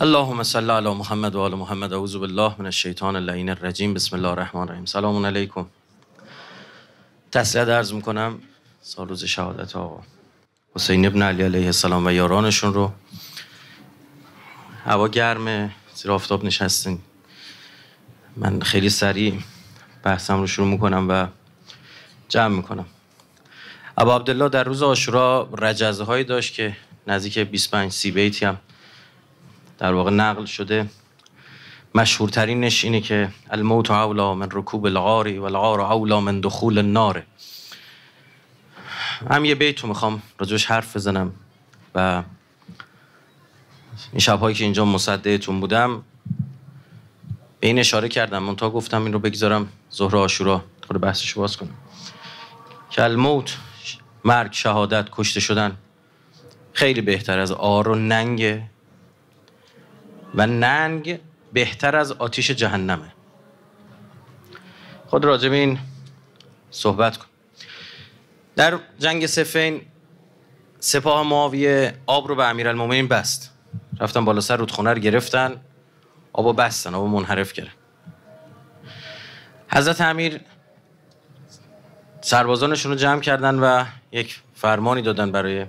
اللهم صل علی محمد و آل محمد اعوذ بالله من الشیطان اللعین الرجیم بسم الله الرحمن الرحیم سلام علیکم تسلیت عرض میکنم سال روز شهادت آقا حسین ابن علی علیه السلام و یارانشون رو هوا گرمه زیر آفتاب نشستین من خیلی سریع بحثم رو شروع میکنم و جمع میکنم ابا عبدالله در روز آشورا رجزه هایی داشت که نزدیک 25 سی بیتی هم در واقع نقل شده مشهورترینش اینه که الموت اولا من رکوب الغاری و الغار اولا من دخول الناره هم یه بیتو میخوام راجبش حرف بزنم و این شبهایی که اینجا مصدهتون بودم به این اشاره کردم من تا گفتم این رو بگذارم ظهر آشورا خود بحثش باز کنم که الموت مرگ شهادت کشته شدن خیلی بهتر از آر و ننگه و ننگ بهتر از آتیش جهنمه خود راجب این صحبت کن در جنگ سفین سپاه معاویه آب رو به امیرالمومنین بست رفتن بالا سر رودخونه رو گرفتن آب و بستن آب منحرف کردن حضرت امیر سربازانشون رو جمع کردن و یک فرمانی دادن برای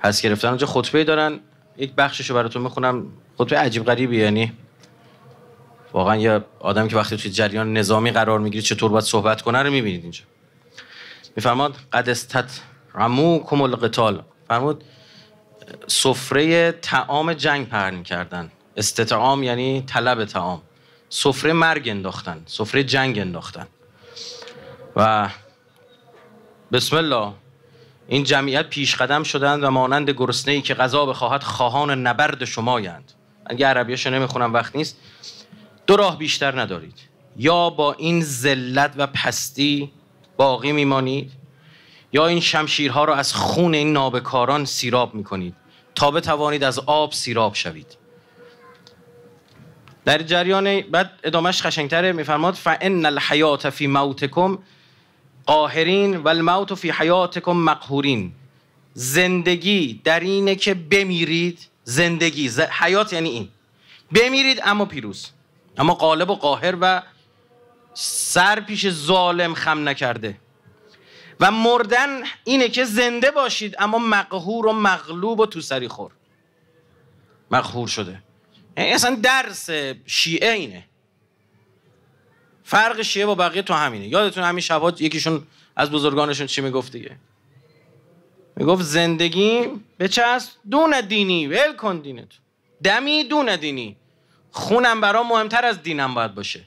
پس گرفتن اونجا خطبه دارن یک بخشش رو براتون میخونم قطبه عجیب غریبی یعنی واقعا یه آدمی که وقتی توی جریان نظامی قرار میگیری چطور باید صحبت کنه رو میبینید اینجا میفرماد قد استت رمو کمول قتال فرمود سفره تعام جنگ پهن کردن استطعام یعنی طلب تعام سفره مرگ انداختن سفره جنگ انداختن و بسم الله این جمعیت پیش قدم شدند و مانند گرسنه ای که غذا بخواهد خواهان نبرد شمایند اگه عربیاشو نمیخونم وقت نیست دو راه بیشتر ندارید یا با این ذلت و پستی باقی میمانید یا این شمشیرها را از خون این نابکاران سیراب میکنید تا بتوانید از آب سیراب شوید در جریان بعد ادامش خشنگتره میفرماد فان الحیات فی موتکم قاهرین و الموت فی حیاتکم مقهورین زندگی در اینه که بمیرید زندگی ز... حیات یعنی این بمیرید اما پیروز اما قالب و قاهر و سر پیش ظالم خم نکرده و مردن اینه که زنده باشید اما مقهور و مغلوب و تو سری خور مقهور شده یعنی اصلا درس شیعه اینه فرق شیعه با بقیه تو همینه یادتون همین شبات یکیشون از بزرگانشون چی میگفت دیگه میگفت زندگی به چسب دون دینی ول کن دینت دمی دون دینی خونم برام مهمتر از دینم باید باشه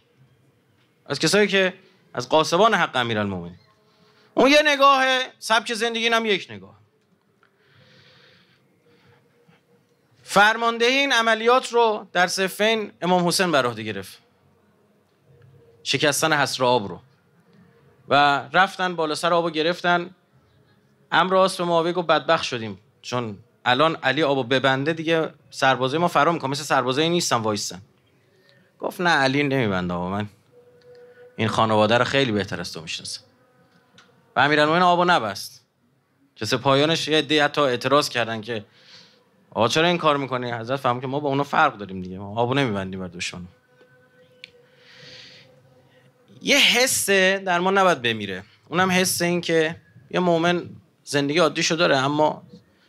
از کسایی که از قاسبان حق امیرالمومنین اون یه نگاه سبک زندگی هم یک نگاه فرمانده این عملیات رو در صفین امام حسین بر گرفت شکستن حسر آب رو و رفتن بالا سر آب رو گرفتن امر آس به معاویه گفت بدبخت شدیم چون الان علی آبو ببنده دیگه سربازه ما فرام میکنه مثل سربازه نیستن وایسن گفت نه علی نمیبنده آبا من این خانواده رو خیلی بهتر از تو میشناسم و امیرالمومنین آبو نبست جسه پایانش یه عده حتی اعتراض کردن که آقا چرا این کار میکنی حضرت فهم که ما با اونو فرق داریم دیگه ما آبو نمیبندیم بر دوشان یه حس در ما نباید بمیره اونم حس این که یه مؤمن زندگی شده داره اما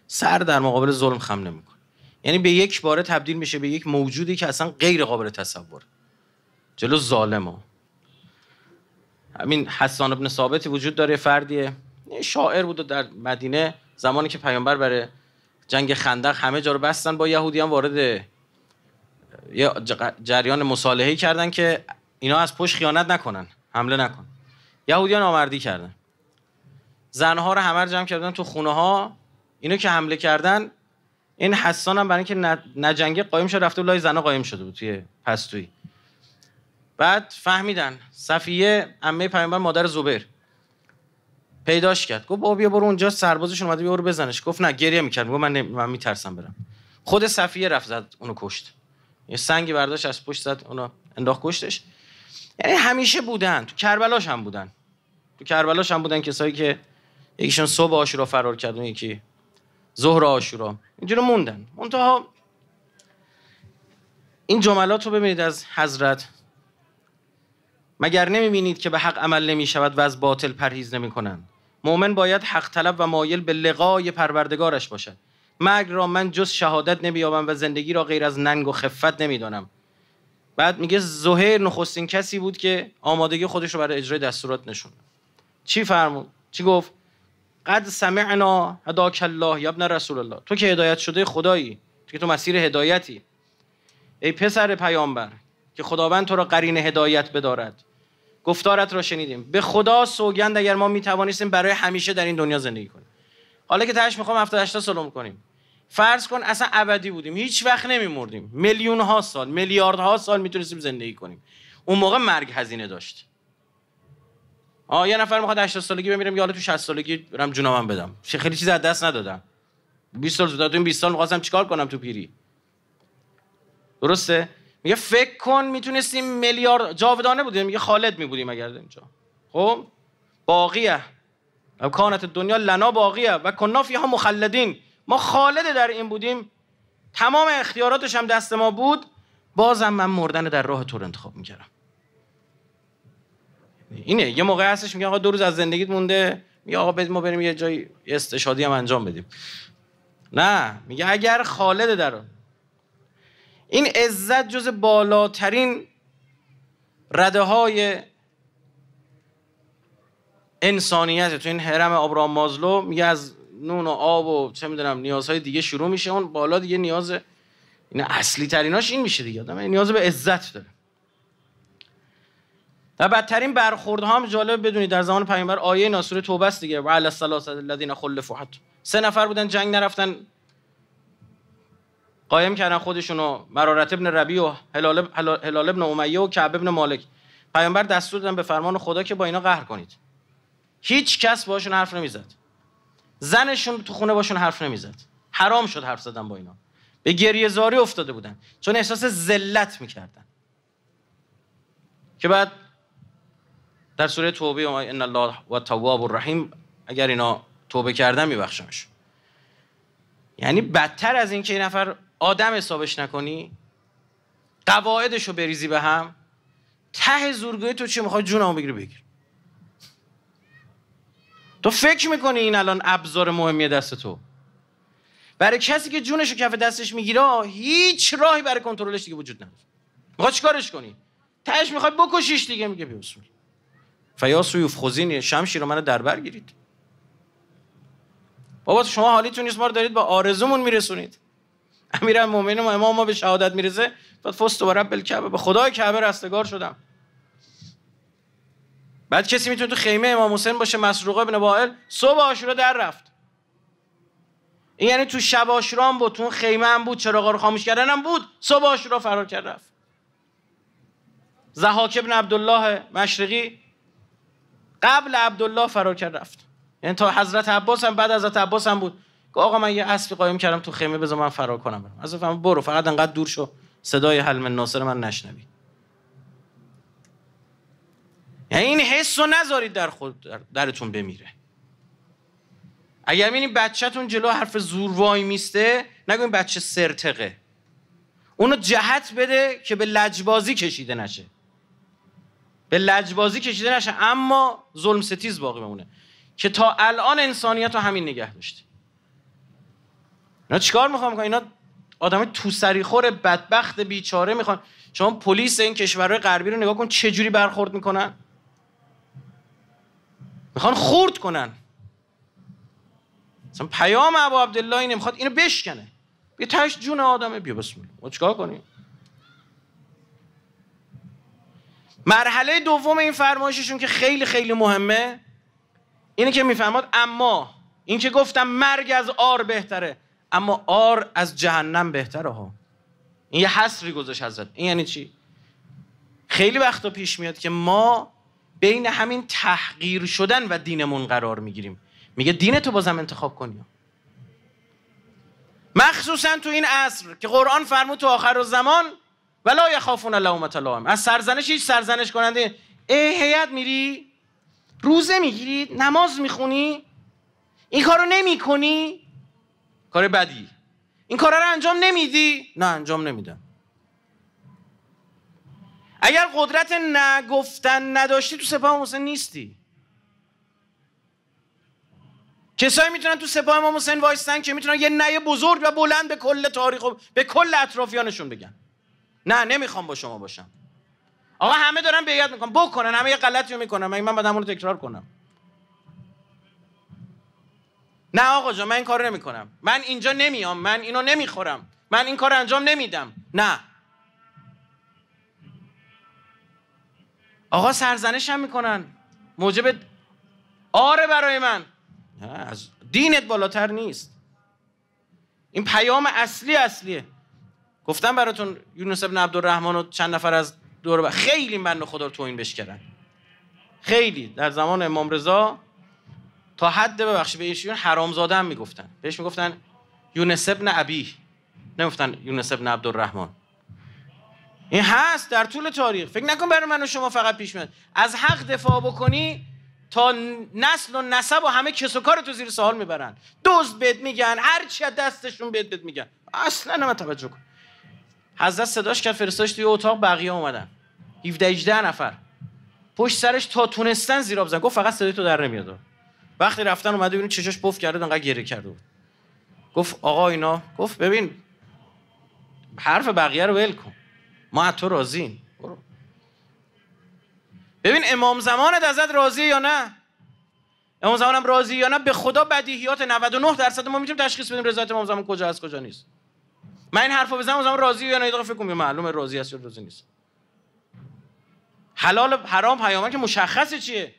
سر در مقابل ظلم خم نمیکنه یعنی به یک باره تبدیل میشه به یک موجودی که اصلا غیر قابل تصور جلو ها. همین حسان ابن ثابتی وجود داره فردیه شاعر بود و در مدینه زمانی که پیامبر برای جنگ خندق همه جا رو بستن با یهودیان وارد یه جریان مصالحه کردن که اینا از پشت خیانت نکنن حمله نکن یهودیان آمردی کردن زنها رو همه جمع کردن تو خونه ها اینو که حمله کردن این حسان هم برای اینکه نجنگه قایم شد رفته لای زنها قایم شده بود توی پستوی بعد فهمیدن صفیه امه پیامبر مادر زوبر پیداش کرد گفت بابا بیا برو اونجا سربازش اومده بیا برو بزنش گفت نه گریه میکرد گفت من, من میترسم برم خود صفیه رفت زد اونو کشت یه سنگی برداشت از پشت زد اونو انداخت کشتش یعنی همیشه بودن تو کربلاش هم بودن تو کربلاش هم بودن کسایی که یکیشون صبح آشورا فرار کرد یکی ظهر آشورا اینجوری موندن منتها این جملات رو ببینید از حضرت مگر نمیبینید که به حق عمل نمی شود و از باطل پرهیز نمی کنند مؤمن باید حق طلب و مایل به لقای پروردگارش باشد مرگ را من جز شهادت نمییابم و زندگی را غیر از ننگ و خفت نمیدانم بعد میگه زهیر نخستین کسی بود که آمادگی خودش رو برای اجرای دستورات نشون چی فرمود چی گفت قد سمعنا هداک الله یا ابن رسول الله تو که هدایت شده خدایی تو که تو مسیر هدایتی ای پسر پیامبر که خداوند تو را قرین هدایت بدارد گفتارت را شنیدیم به خدا سوگند اگر ما می برای همیشه در این دنیا زندگی کنیم حالا که تاش میخوام 70 80 سال کنیم فرض کن اصلا ابدی بودیم هیچ وقت نمیمردیم میلیون ها سال میلیارد ها سال میتونستیم زندگی کنیم اون موقع مرگ هزینه داشت آ یه نفر میخواد 80 سالگی بمیرم یا تو 60 سالگی برم جونم بدم خیلی چیز از دست ندادم 20 سال زودتر تو 20 سال میخواستم چیکار کنم تو پیری درسته میگه فکر کن میتونستیم میلیارد جاودانه بودیم میگه خالد میبودیم اگر اینجا خب باقیه کانت دنیا لنا باقیه و کنافی ها مخلدین ما خالد در این بودیم تمام اختیاراتش هم دست ما بود بازم من مردن در راه تو رو انتخاب میکردم اینه یه موقع هستش میگه آقا دو روز از زندگیت مونده میگه آقا بذم ما بریم یه جای استشادی هم انجام بدیم نه میگه اگر خالد در این عزت جز بالاترین رده های انسانیت تو این حرم ابراهام مازلو میگه از نون و آب و چه میدونم نیازهای دیگه شروع میشه اون بالا دیگه نیاز این اصلی تریناش این میشه دیگه آدم نیاز به عزت داره و بدترین برخورد هم جالب بدونید در زمان پیامبر آیه ناسور توبه است دیگه علی الصلاه الذين خلفوا حت سه نفر بودن جنگ نرفتن قایم کردن خودشونو مرارت ابن ربی و هلال, هلال ابن امیه و کعب ابن مالک پیامبر دستور دادن به فرمان خدا که با اینا قهر کنید هیچ کس باشون حرف نمیزد زنشون تو خونه باشون حرف نمیزد حرام شد حرف زدن با اینا به گریه زاری افتاده بودن چون احساس ذلت میکردن که بعد در سوره توبه ان الله و تواب الرحیم اگر اینا توبه کردن میبخشمش یعنی بدتر از اینکه این نفر آدم حسابش نکنی قواعدش رو بریزی به هم ته زورگوی تو چی میخوای جونمو بگیری بگیر تو فکر میکنی این الان ابزار مهمی دست تو برای کسی که جونش رو کف دستش میگیره هیچ راهی برای کنترلش دیگه وجود نداره میخوای چیکارش کنی تهش میخواد بکشیش دیگه میگه بیوسمی. فیا سویوف خوزین شمشی رو منو در بر گیرید بابا شما حالیتون نیست ما رو دارید با آرزومون میرسونید امیرالمومنین ما امام ما به شهادت میرسه بعد فست و رب الکعبه به خدای کعبه رستگار شدم بعد کسی میتونه تو خیمه امام حسین باشه مسروقه ابن وائل صبح عاشورا در رفت این یعنی تو شب عاشورا هم بود تو خیمه هم بود چراغا رو خاموش کردن هم بود صبح عاشورا فرار کرد رفت زهاک ابن عبدالله مشرقی قبل عبدالله فرار کرد رفت یعنی تا حضرت عباس هم بعد حضرت عباس هم بود که آقا من یه اسبی قایم کردم تو خیمه بذار من فرار کنم برم از برو فقط انقدر دور شو صدای حلم ناصر من نشنوی یعنی این حس رو نذارید در خود در درتون بمیره اگر بچه بچهتون جلو حرف زور وای میسته نگوین بچه سرتقه اونو جهت بده که به لجبازی کشیده نشه به لجبازی کشیده نشه اما ظلم ستیز باقی بمونه که تا الان انسانیت رو همین نگه داشته اینا چیکار میخوام اینا آدم تو خور بدبخت بیچاره میخوان شما پلیس این کشورهای غربی رو نگاه کن چه جوری برخورد میکنن میخوان خورد کنن مثلا پیام ابو عبدالله اینه میخواد اینو بشکنه یه تاش جون آدمه بیا بسم الله ما چیکار کنیم مرحله دوم این فرمایششون که خیلی خیلی مهمه اینه که میفرماد اما این که گفتم مرگ از آر بهتره اما آر از جهنم بهتره ها این یه حسری گذاشت حضرت این یعنی چی خیلی وقتا پیش میاد که ما بین همین تحقیر شدن و دینمون قرار میگیریم میگه دین تو بازم انتخاب کنی مخصوصا تو این عصر که قرآن فرمود تو آخر زمان ولا یخافون لومت لائم از سرزنش هیچ سرزنش کننده ای هیئت میری روزه میگیری نماز میخونی این کارو نمیکنی کار بدی این کار رو انجام نمیدی نه انجام نمیدم اگر قدرت نگفتن نداشتی تو سپاه حسین نیستی کسایی میتونن تو سپاه امام حسین وایستن که میتونن یه نعی بزرگ و بلند به کل تاریخ و به کل اطرافیانشون بگن نه نمیخوام با شما باشم آقا همه دارن بیعت میکنن بکنن همه یه غلطی رو میکنن من من همون رو تکرار کنم نه آقا جا من این کار نمیکنم من اینجا نمیام من اینو نمیخورم من این کار انجام نمیدم نه آقا سرزنش هم میکنن موجب آره برای من از دینت بالاتر نیست این پیام اصلی اصلیه گفتم براتون یونس ابن عبدالرحمن و چند نفر از دور خیلی من خدا رو توهین بش کردن خیلی در زمان امام رضا تا حد ببخشید به ایشون حرامزاده هم میگفتن بهش میگفتن یونس ابن ابی نمیگفتن یونس ابن عبدالرحمن این هست در طول تاریخ فکر نکن برای من و شما فقط پیش میاد از حق دفاع بکنی تا نسل و نسب و همه کس و کار تو زیر سوال میبرن دزد بد میگن هر چی دستشون بهت بهت میگن اصلا نه توجه حضرت صداش کرد فرستاش توی اتاق بقیه اومدن 17 18 نفر پشت سرش تا تونستن زیراب زن گفت فقط صدای تو در نمیاد وقتی رفتن اومده ببین چشاش پف کرده انقدر گریه کرده بود گفت آقا اینا گفت ببین حرف بقیه رو ول کن ما از تو راضیم ببین امام زمانت ازت راضیه یا نه امام زمانم راضی یا نه به خدا بدیهیات 99 درصد ما میتونیم تشخیص بدیم رضایت امام زمان کجا از کجا نیست من این حرفو بزنم مثلا راضی یا نه فکر کنم معلومه راضی است یا راضی نیست حلال حرام پیامه که مشخصه چیه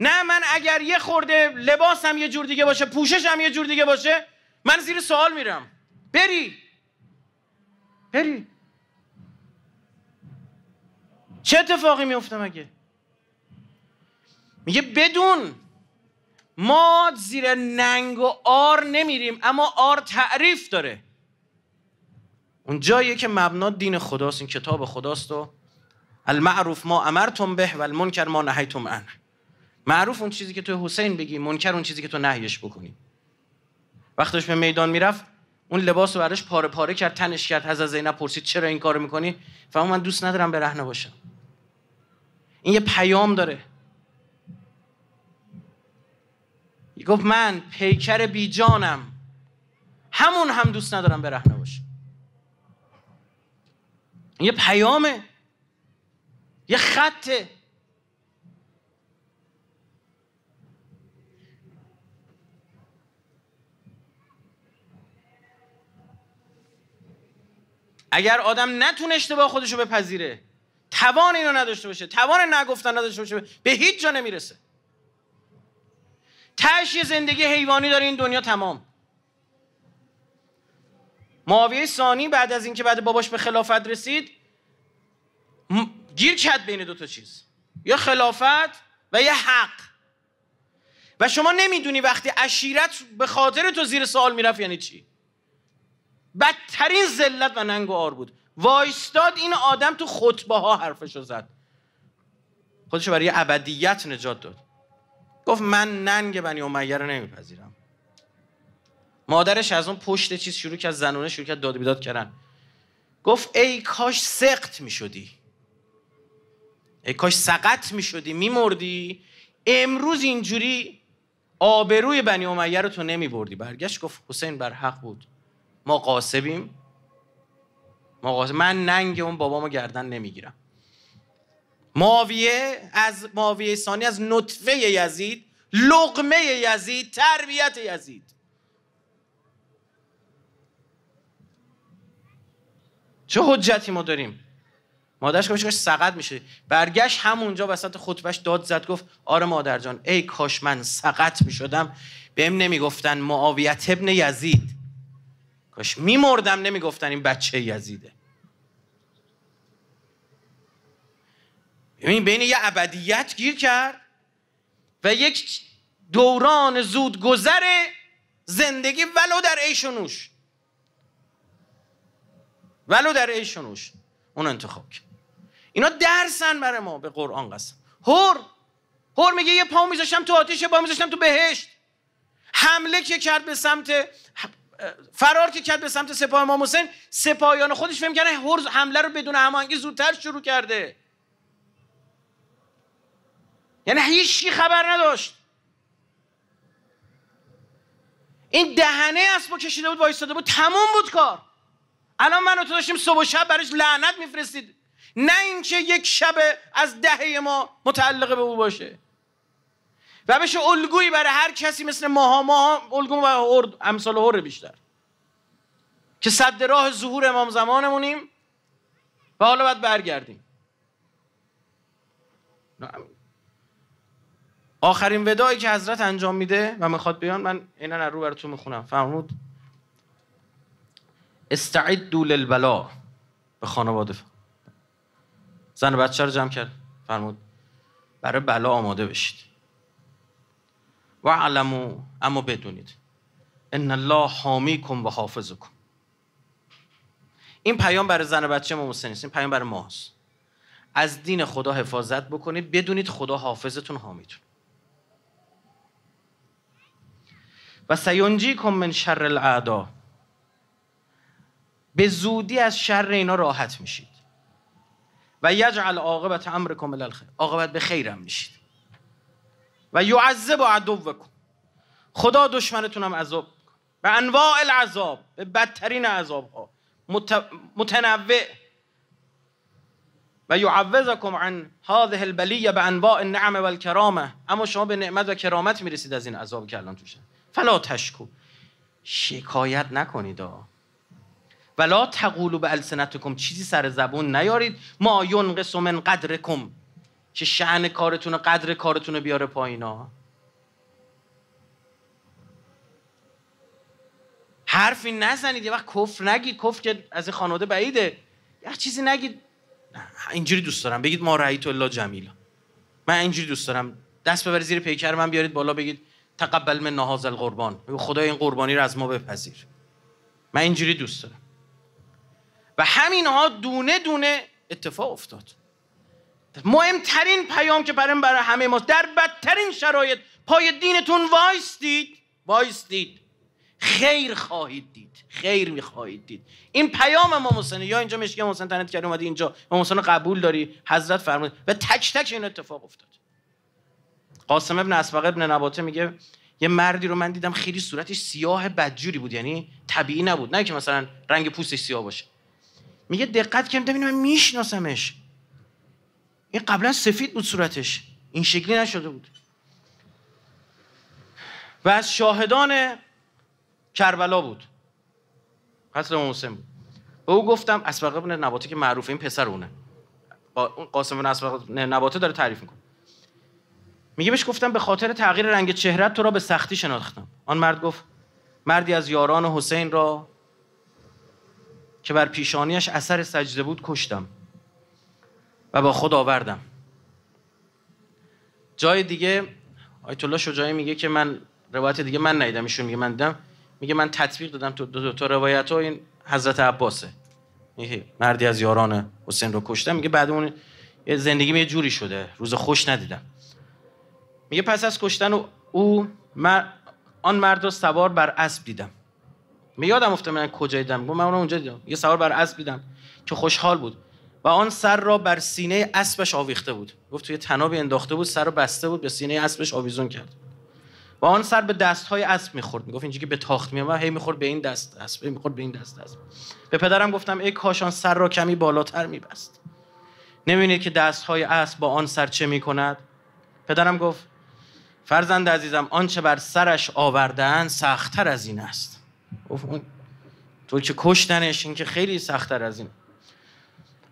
نه من اگر یه خورده لباسم یه جور دیگه باشه پوششم یه جور دیگه باشه من زیر سوال میرم بری بری چه اتفاقی میفته مگه میگه بدون ما زیر ننگ و آر نمیریم اما آر تعریف داره اون جاییه که مبنا دین خداست این کتاب خداست و المعروف ما امرتم به و المنکر ما نهیتم عنه معروف اون چیزی که تو حسین بگی منکر اون چیزی که تو نهیش بکنی وقتش به میدان میرفت اون لباس رو برش پاره پاره کرد تنش کرد از زینب پرسید چرا این کارو میکنی فهم من دوست ندارم به رهنه باشم این یه پیام داره گفت من پیکر بیجانم همون هم دوست ندارم به رهنه باشم یه پیامه یه خطه اگر آدم نتونه اشتباه خودشو بپذیره توان اینو نداشته باشه توان نگفتن نداشته باشه به هیچ جا نمیرسه تش زندگی حیوانی داره این دنیا تمام معاویه ثانی بعد از اینکه بعد باباش به خلافت رسید گیر کرد بین دو تا چیز یا خلافت و یه حق و شما نمیدونی وقتی اشیرت به خاطر تو زیر سوال میرفت یعنی چی بدترین ذلت و ننگ و آر بود وایستاد این آدم تو خطبه ها حرفشو زد خودشو برای ابدیت نجات داد گفت من ننگ بنی امیه رو نمیپذیرم مادرش از اون پشت چیز شروع کرد زنونه شروع کرد داد بیداد کردن گفت ای کاش سقط می شدی ای کاش سقط می شدی می مردی امروز اینجوری آبروی بنی امیه رو تو نمی بردی برگشت گفت حسین بر حق بود ما قاسبیم ما قاسب. من ننگ اون بابامو گردن نمیگیرم ماویه از ماویه ثانی از نطفه یزید لقمه یزید تربیت یزید چه حجتی ما داریم مادرش که سقط میشه برگشت همونجا وسط خطبش داد زد گفت آره مادر جان ای کاش من سقط میشدم بهم نمیگفتن معاویت ابن یزید کاش میمردم نمیگفتن این بچه یزیده ببین بین یه ابدیت گیر کرد و یک دوران زود گذره زندگی ولو در ایش و نوش ولو در ایشونوش اون انتخاب کرد اینا درسن برای ما به قرآن قسم هر هر میگه یه پاو میذاشتم تو آتیش یه پا میذاشتم تو بهشت حمله که کرد به سمت فرار که کرد به سمت سپاه امام حسین سپاهیان خودش فهم کردن هور حمله رو بدون هماهنگی زودتر شروع کرده یعنی هیچ خبر نداشت این دهنه اسبو کشیده بود وایستاده بود تموم بود کار الان من و تو داشتیم صبح و شب برایش لعنت میفرستید نه اینکه یک شب از دهه ما متعلق به او باشه و بشه الگویی برای هر کسی مثل ماها ماها الگو و ارد امثال هر بیشتر که صد راه ظهور امام زمانمونیم و حالا باید برگردیم آخرین ودایی که حضرت انجام میده و میخواد بیان من اینا رو براتون میخونم فرمود دول البلا به خانواده زن بچه رو جمع کرد فرمود برای بلا آماده بشید و علمو اما بدونید ان الله کن و کن این پیام برای زن بچه ما حسین این پیام برای ماست از دین خدا حفاظت بکنید بدونید خدا حافظتون حامیتون و کن من شر العدا به زودی از شر اینا راحت میشید و یجعل عاقبت امرکم الخیر عاقبت به خیرم میشید و یعذب عدوکم خدا دشمنتون هم عذاب و انواع العذاب به بدترین عذاب ها مت... متنوع و یعوضکم عن هذه البلیه به انواع النعم و اما شما به نعمت و کرامت میرسید از این عذاب که الان توشن فلا تشکو شکایت نکنید ولا تقولوا به السنتکم چیزی سر زبون نیارید ما ینقص من قدرکم که شعن کارتون قدر کارتون بیاره پایینا حرفی نزنید یه وقت کفر نگید کفر که از این خانواده بعیده یه چیزی نگید نه اینجوری دوست دارم بگید ما رأیت الله جمیلا من اینجوری دوست دارم دست ببر زیر پیکر من بیارید بالا بگید تقبل من نهاز القربان خدا این قربانی رو از ما بپذیر من اینجوری دوست دارم و همینها دونه دونه اتفاق افتاد مهمترین پیام که برای برای همه ماست در بدترین شرایط پای دینتون وایستید وایستید خیر خواهید دید خیر میخواهید دید این پیام امام حسین یا اینجا مشکی امام تنت کرد اومدی اینجا ما قبول داری حضرت فرمود و تک تک این اتفاق افتاد قاسم ابن اسبق ابن نباته میگه یه مردی رو من دیدم خیلی صورتش سیاه بدجوری بود یعنی طبیعی نبود نه که مثلا رنگ پوستش سیاه باشه میگه دقت کنید ببینید من میشناسمش این قبلا سفید بود صورتش این شکلی نشده بود و از شاهدان کربلا بود قتل امام بود به او گفتم اسبقه بن نباته که معروفه این پسر اونه قاسم بن اسبقه نباته داره تعریف میکنه میگه بهش گفتم به خاطر تغییر رنگ چهرت تو را به سختی شناختم آن مرد گفت مردی از یاران حسین را که بر پیشانیش اثر سجده بود کشتم و با خود آوردم جای دیگه آیت الله شجاعی میگه که من روایت دیگه من ندیدم ایشون میگه من دیدم میگه من تطبیق دادم تو دو, دو تا روایت ها این حضرت عباسه میگه مردی از یاران حسین رو کشتم میگه بعد اون زندگی یه جوری شده روز خوش ندیدم میگه پس از کشتن او من آن مرد رو سوار بر اسب دیدم می یادم افتاد من کجا دیدم من اون اونجا دیدم یه سوار بر اسب دیدم که خوشحال بود و آن سر را بر سینه اسبش آویخته بود گفت توی تنابی انداخته بود سر را بسته بود به سینه اسبش آویزون کرد و آن سر به دست های اسب میخورد میگفت اینجوری که به تاخت میام هی میخورد به این دست اسب میخورد به این دست اسب به پدرم گفتم ای کاش آن سر را کمی بالاتر میبست نمیبینید که دست های اسب با آن سر چه میکند پدرم گفت فرزند عزیزم آنچه بر سرش آوردن سختتر از این است گفت اون تو که کشتنش این که خیلی سختتر از این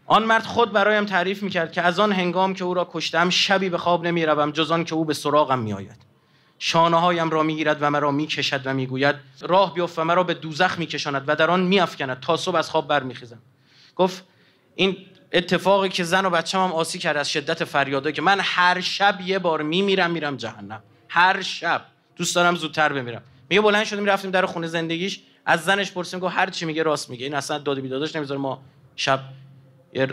آن مرد خود برایم تعریف میکرد که از آن هنگام که او را کشتم شبی به خواب نمیروم جز آن که او به سراغم میآید شانه هایم را میگیرد و مرا میکشد و میگوید راه بیفت و مرا به دوزخ میکشاند و در آن میافکند تا صبح از خواب برمیخیزم گفت این اتفاقی که زن و بچه هم آسی کرد از شدت فریاده که من هر شب یه بار میمیرم میرم جهنم هر شب دوست دارم زودتر بمیرم میگه بلند شدیم رفتیم در خونه زندگیش از زنش پرسیم که هر چی میگه راست میگه این اصلا داد و بیدادش نمیذاره ما شب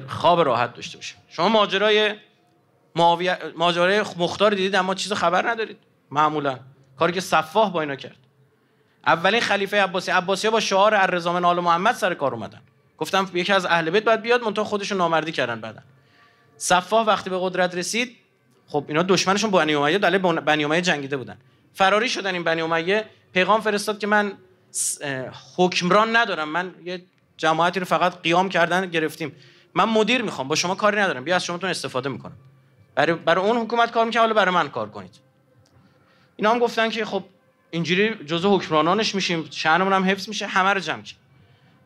خواب راحت داشته باشیم شما ماجرای معاویه ماجرای مختار دیدید اما چیز خبر ندارید معمولا کاری که صفاح با اینا کرد اولین خلیفه عباسی عباسی با شعار الرزامن آل محمد سر کار اومدن گفتم یکی از اهل بیت باید بیاد منتها خودشون نامردی کردن بعدن صفاح وقتی به قدرت رسید خب اینا دشمنشون بنی امیه دلیل بنی امیه جنگیده بودن فراری شدن این بنی امیه پیغام فرستاد که من حکمران ندارم من یه جماعتی رو فقط قیام کردن گرفتیم من مدیر میخوام با شما کاری ندارم بیا از شماتون استفاده میکنم برای, برای اون حکومت کار میکنه حالا برای من کار کنید اینا هم گفتن که خب اینجوری جزء حکمرانانش میشیم شهرمون هم حفظ میشه همه رو جمع کرد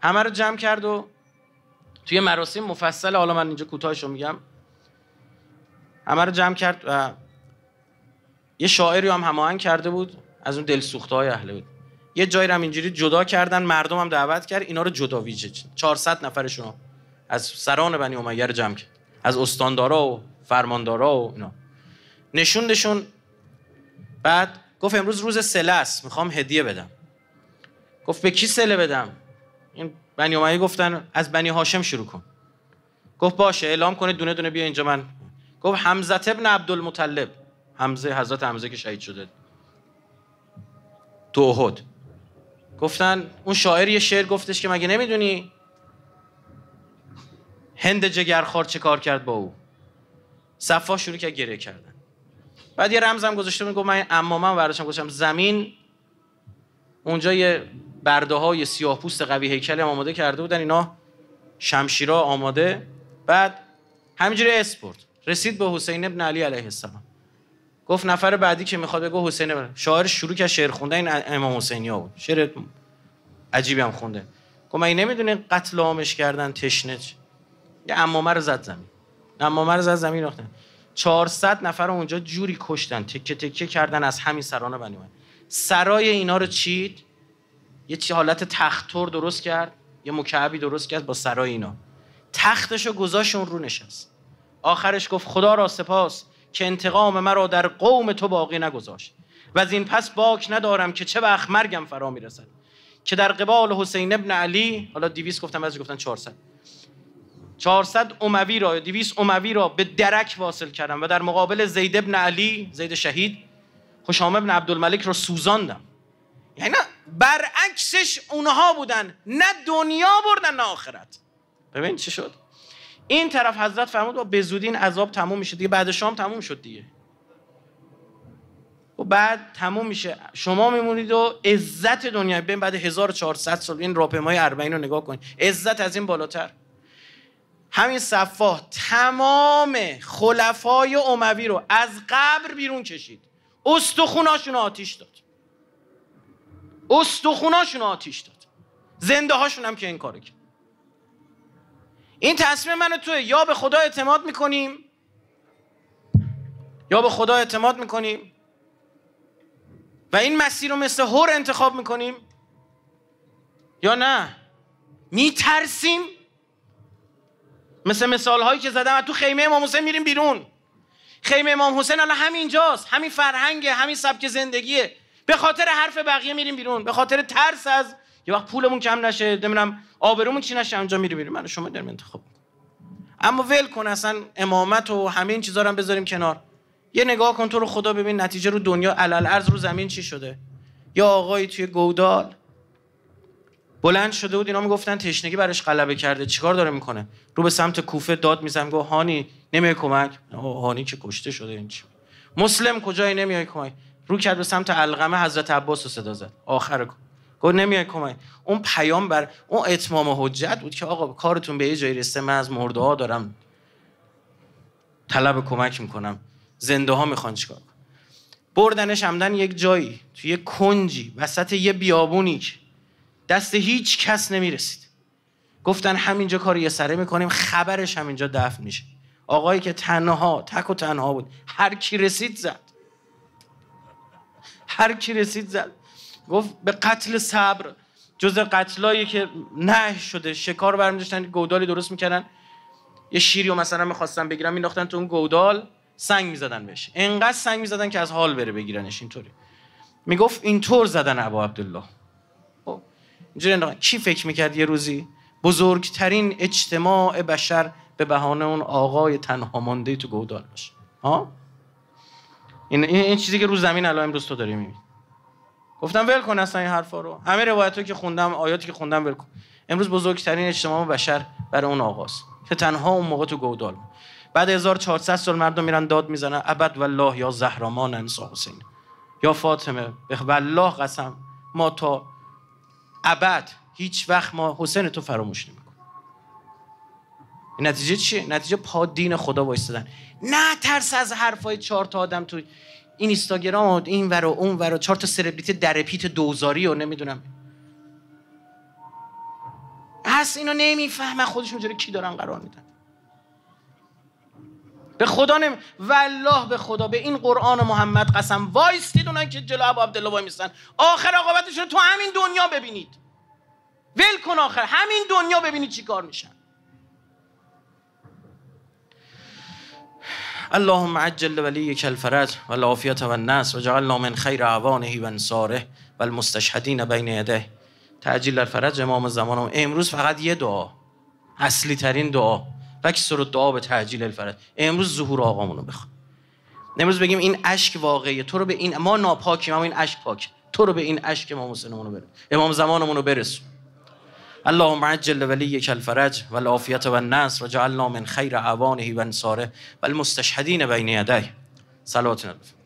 همه رو جمع کرد و توی مراسم مفصل حالا من اینجا کوتاهشو میگم همه رو جمع کرد و یه شاعری هم هماهنگ کرده بود از اون سوخته های اهل بیت یه جایی رو هم اینجوری جدا کردن مردم هم دعوت کرد اینا رو جدا ویژه 400 نفرشون از سران بنی امیه رو جمع کرد از استاندارا و فرماندارا و اینا نشوندشون بعد گفت امروز روز سله است میخوام هدیه بدم گفت به کی سله بدم این بنی امیه گفتن از بنی هاشم شروع کن گفت باشه اعلام کنه دونه دونه بیا اینجا من گفت حمزه ابن عبدالمطلب حمزه حضرت حمزه که شهید شده تو گفتن اون شاعر یه شعر گفتش که مگه نمیدونی هند جگرخوار چه کار کرد با او صفا شروع کرد گریه کردن بعد یه رمزم گذاشته بود گفت من امامم برداشتم گذاشتم زمین اونجا یه برده های سیاه پوست قوی هیکل آماده کرده بودن اینا شمشیرها آماده بعد همینجوری اسپورت رسید به حسین ابن علی علیه السلام گفت نفر بعدی که میخواد بگو حسین شاعر شروع که شعر خونده این امام حسینی ها بود شعر عجیبی هم خونده گفت این نمیدونه قتل عامش کردن تشنه یه امامه رو زد زمین امامه رو زد زمین راختن 400 نفر رو اونجا جوری کشتن تکه تکه کردن از همین سرانه بنی سرای اینا رو چید یه چی حالت تختور درست کرد یه مکعبی درست کرد با سرای اینا تختش رو گذاشت رو نشست آخرش گفت خدا را سپاس که انتقام مرا در قوم تو باقی نگذاشت و از این پس باک ندارم که چه وقت مرگم فرا میرسد که در قبال حسین ابن علی حالا 200 گفتم از گفتن 400 400 اموی را 200 اموی را به درک واصل کردم و در مقابل زید ابن علی زید شهید خوشام ابن عبدالملک را سوزاندم یعنی برعکسش اونها بودن نه دنیا بردن نه آخرت ببین چی شد این طرف حضرت فرمود به بزودی این عذاب تموم میشه دیگه بعد شام تموم شد دیگه و خب بعد تموم میشه شما میمونید و عزت دنیا ببین بعد 1400 سال این راپمای اربعین رو نگاه کنید عزت از این بالاتر همین صفاه تمام خلفای اموی رو از قبر بیرون کشید استخوناشون آتیش داد استخوناشون آتیش داد زنده هاشون هم که این کارو کرد این تصمیم من توه یا به خدا اعتماد میکنیم یا به خدا اعتماد میکنیم و این مسیر رو مثل هر انتخاب میکنیم یا نه میترسیم مثل مثال هایی که زدم تو خیمه امام حسین میریم بیرون خیمه امام حسین الان همینجاست همین فرهنگه همین سبک زندگیه به خاطر حرف بقیه میریم بیرون به خاطر ترس از یه وقت پولمون کم نشه نمیدونم آبرومون چی نشه اونجا میری میری من شما داریم انتخاب اما ول کن اصلا امامت و همه این چیزا رو هم بذاریم کنار یه نگاه کن تو رو خدا ببین نتیجه رو دنیا علل ارز رو زمین چی شده یا آقایی توی گودال بلند شده بود اینا میگفتن تشنگی برش غلبه کرده چیکار داره میکنه رو به سمت کوفه داد میزنم گفت هانی نمیای کمک هانی که کشته شده این چی مسلم کجای نمیای کمک رو کرد به سمت القمه حضرت عباس رو صدا زد آخر گفت نمیای کمک اون پیام بر اون اتمام حجت بود که آقا کارتون به یه جایی رسته من از مرده ها دارم طلب کمک میکنم زنده ها میخوان چیکار بردنش همدن یک جایی توی یک کنجی وسط یه بیابونی دست هیچ کس نمیرسید گفتن همینجا کار یه سره میکنیم خبرش همینجا دفن میشه آقایی که تنها تک و تنها بود هر کی رسید زد هر کی رسید زد گفت به قتل صبر جز قتلایی که نه شده شکار برمی‌داشتن گودالی درست میکردن یه شیری رو مثلا میخواستن بگیرن مینداختن تو اون گودال سنگ میزدن بهش انقدر سنگ میزدن که از حال بره بگیرنش اینطوری میگفت اینطور زدن ابا عبدالله خب، اینجوری کی فکر میکرد یه روزی بزرگترین اجتماع بشر به بهانه اون آقای تنها مانده تو گودال باشه این این چیزی که رو زمین الان امروز تو داری میبینی گفتم ول کن اصلا این حرفا رو همه روایت که خوندم آیاتی که خوندم ول کن امروز بزرگترین اجتماع بشر برای اون آغاز که تنها اون موقع تو گودال بعد 1400 سال مردم میرن داد میزنن ابد والله یا زهرامان انسا حسین یا فاطمه والله قسم ما تا ابد هیچ وقت ما حسین تو فراموش نمیکنیم نتیجه چیه نتیجه پا دین خدا وایستادن نه ترس از حرفای چهار تا آدم تو این اینستاگرام و این ور و اون ور و چهار تا سلبریتی در پیت دوزاری و نمیدونم هست اینو نمیفهمن خودشون جوری کی دارن قرار میدن به خدا نمی... والله به خدا به این قرآن محمد قسم وایستید اونایی که جلو ابو عبدالله وای میستن آخر رو تو همین دنیا ببینید ول کن آخر همین دنیا ببینید چی کار میشن اللهم عجل لوليك الفرج والعافية والناس وجعلنا من خير اعوانه وانصاره انصاره و المستشهدین بین یده تعجیل الفرج امام و امروز فقط یه دعا اصلی ترین دعا و سر دعا به تعجیل الفرج امروز ظهور آقامون رو بخوام امروز بگیم این اشک واقعیه تو رو به این ما ناپاکیم اما این اشک پاک تو رو به این اشک امام رو برس امام زمانمون رو برسون اللهم عجل لوليك الفرج والعافية والناس وجعلنا من خير عوانه وانصاره والمستشهدين بين يديه صلوات الله